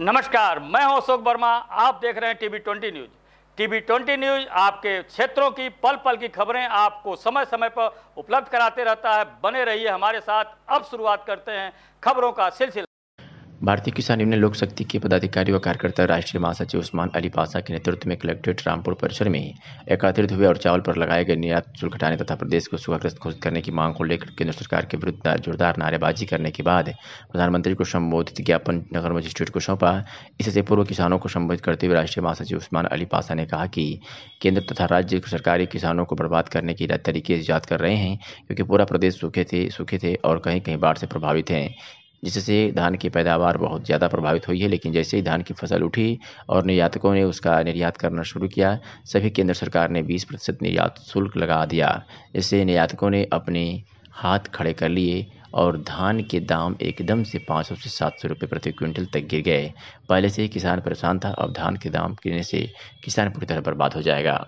नमस्कार मैं हूं अशोक वर्मा आप देख रहे हैं TV twenty news TV twenty news आपके क्षेत्रों की पल पल की खबरें आपको समय समय पर उपलब्ध कराते रहता है बने रहिए हमारे साथ अब शुरुआत करते हैं खबरों का सिलसिला भारतीय किसान यूनियन लोक शक्ति के पदाधिकारी व कार्यकर्ता राष्ट्रीय महासचिव उस्मान अली पासा के नेतृत्व में कलेक्ट्रेट रामपुर परिसर में एकत्रित हुए और चावल पर लगाए गए निर्यात शुल्क हटाने तथा प्रदेश को सुखाग्रस्त घोषित करने की मांग को लेकर केंद्र सरकार के विरुद्ध जोरदार नारेबाजी करने के बाद प्रधानमंत्री को संबोधित ज्ञापन नगर मजिस्ट्रेट को सौंपा इससे पूर्व किसानों को संबोधित करते हुए राष्ट्रीय महासचिव उस्मान अली पासा ने कहा कि केंद्र तथा राज्य सरकारी किसानों को बर्बाद करने की तरीके ईजाद कर रहे हैं क्योंकि पूरा प्रदेश सूखे थे सूखे थे और कहीं कहीं बाढ़ से प्रभावित हैं जिससे धान की पैदावार बहुत ज़्यादा प्रभावित हुई है लेकिन जैसे ही धान की फसल उठी और निर्यातकों ने उसका निर्यात करना शुरू किया सभी केंद्र सरकार ने बीस प्रतिशत निर्यात शुल्क लगा दिया इससे निर्यातकों ने अपने हाथ खड़े कर लिए और धान के दाम एकदम से 500 से 700 रुपए प्रति क्विंटल तक गिर गए पहले से ही किसान परेशान था अब धान के दाम गिरने से किसान पूरी तरह बर्बाद हो जाएगा